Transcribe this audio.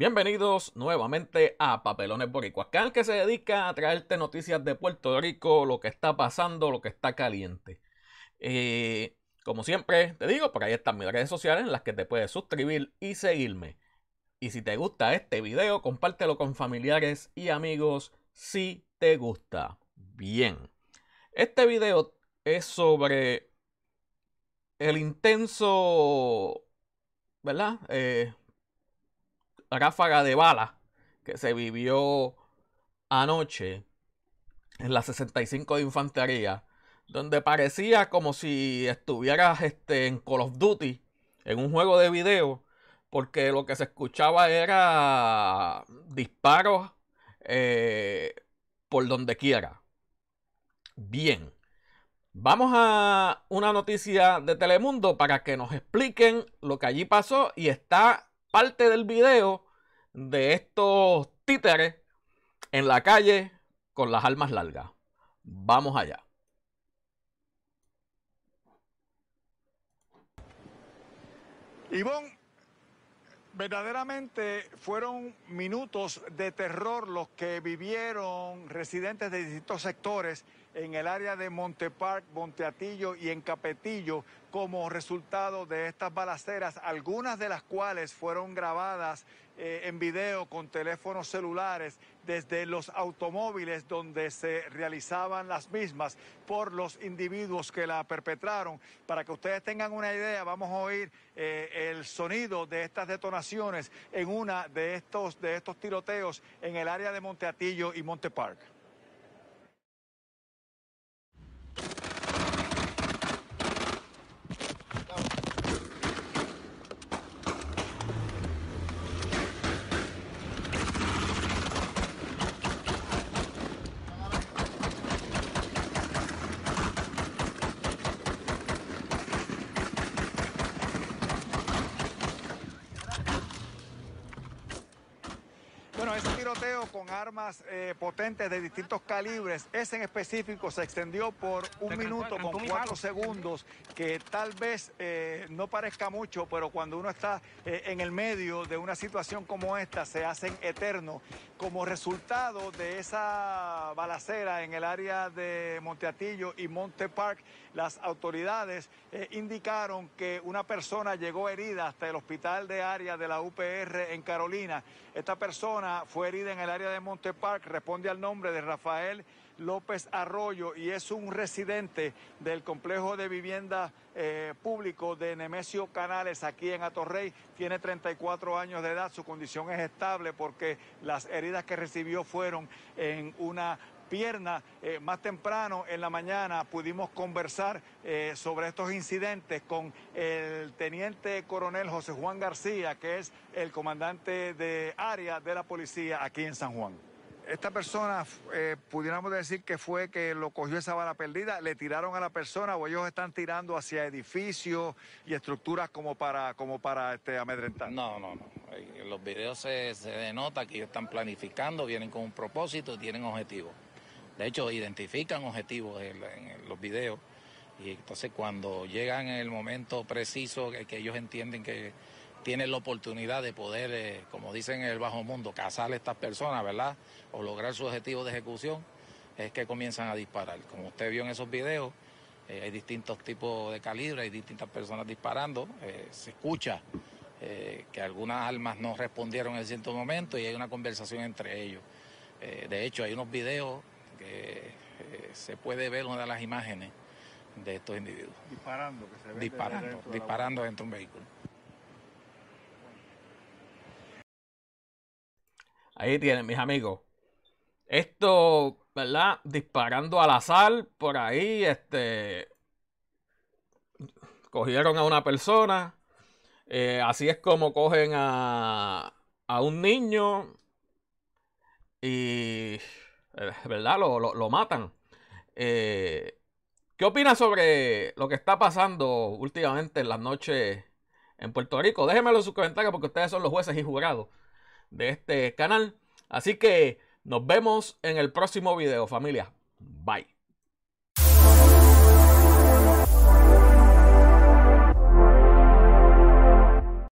Bienvenidos nuevamente a Papelones Boricuas, canal que se dedica a traerte noticias de Puerto Rico, lo que está pasando, lo que está caliente. Eh, como siempre te digo, por ahí están mis redes sociales en las que te puedes suscribir y seguirme. Y si te gusta este video, compártelo con familiares y amigos si te gusta. Bien, este video es sobre el intenso, ¿verdad? Eh, ráfaga de balas que se vivió anoche en la 65 de Infantería, donde parecía como si estuvieras este, en Call of Duty, en un juego de video, porque lo que se escuchaba era disparos eh, por donde quiera. Bien, vamos a una noticia de Telemundo para que nos expliquen lo que allí pasó y está parte del video de estos títeres en la calle con las armas largas. Vamos allá. Ivón, verdaderamente fueron minutos de terror los que vivieron residentes de distintos sectores en el área de Montepark, Monteatillo y en Capetillo como resultado de estas balaceras, algunas de las cuales fueron grabadas eh, en video con teléfonos celulares desde los automóviles donde se realizaban las mismas por los individuos que la perpetraron. Para que ustedes tengan una idea, vamos a oír eh, el sonido de estas detonaciones en una de estos, de estos tiroteos en el área de Monteatillo y Monte Park. Bueno, ese tiroteo con armas eh, potentes de distintos calibres, ese en específico se extendió por un minuto con cuatro segundos, que tal vez eh, no parezca mucho, pero cuando uno está eh, en el medio de una situación como esta, se hacen eternos como resultado de esa balacera en el área de Monteatillo y Monte Park, las autoridades eh, indicaron que una persona llegó herida hasta el hospital de área de la UPR en Carolina. Esta persona fue herida en el área de Monte Park, responde al nombre de Rafael López Arroyo y es un residente del complejo de vivienda eh, público de Nemesio Canales aquí en Atorrey. Tiene 34 años de edad, su condición es estable porque las heridas que recibió fueron en una pierna. Eh, más temprano en la mañana pudimos conversar eh, sobre estos incidentes con el teniente coronel José Juan García, que es el comandante de área de la policía aquí en San Juan. Esta persona, eh, pudiéramos decir que fue que lo cogió esa bala perdida, le tiraron a la persona o ellos están tirando hacia edificios y estructuras como para, como para este, amedrentar. No, no, no. los videos se, se denota que ellos están planificando, vienen con un propósito, tienen objetivos. De hecho, identifican objetivos en, los videos. Y entonces cuando llegan el momento preciso que ellos entienden que tienen la oportunidad de poder, eh, como dicen en el bajo mundo, cazar a estas personas, ¿verdad? O lograr su objetivo de ejecución, es que comienzan a disparar. Como usted vio en esos videos, eh, hay distintos tipos de calibre, hay distintas personas disparando, eh, se escucha que algunas armas no respondieron en cierto momento y hay una conversación entre ellos. de hecho, hay unos videos que se puede ver una de las imágenes de estos individuos. Disparando, que se ve Disparando, disparando dentro de un vehículo. Ahí tienen, mis amigos. Esto, ¿verdad? Disparando al azar por ahí, este. Cogieron a una persona. Eh, así es como cogen a, un niño y, ¿verdad? Lo, matan. Eh, ¿Qué opinas sobre lo que está pasando últimamente en las noches en Puerto Rico? Déjenmelo en sus comentarios porque ustedes son los jueces y jurados de este canal. Así que nos vemos en el próximo video, familia. Bye.